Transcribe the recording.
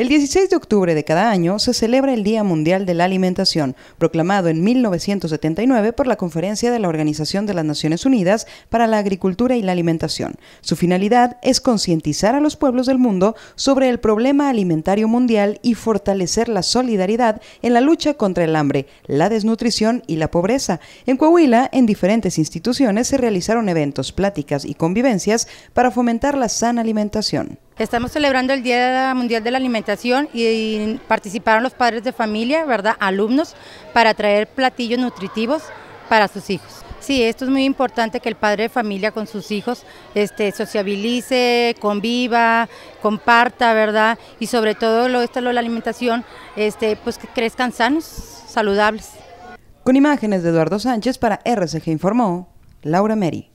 El 16 de octubre de cada año se celebra el Día Mundial de la Alimentación, proclamado en 1979 por la Conferencia de la Organización de las Naciones Unidas para la Agricultura y la Alimentación. Su finalidad es concientizar a los pueblos del mundo sobre el problema alimentario mundial y fortalecer la solidaridad en la lucha contra el hambre, la desnutrición y la pobreza. En Coahuila, en diferentes instituciones se realizaron eventos, pláticas y convivencias para fomentar la sana alimentación. Estamos celebrando el Día Mundial de la Alimentación y participaron los padres de familia, ¿verdad? Alumnos, para traer platillos nutritivos para sus hijos. Sí, esto es muy importante que el padre de familia con sus hijos este, sociabilice, conviva, comparta, ¿verdad? Y sobre todo lo, esto, lo de la alimentación, este, pues que crezcan sanos, saludables. Con imágenes de Eduardo Sánchez para RCG Informó, Laura Meri.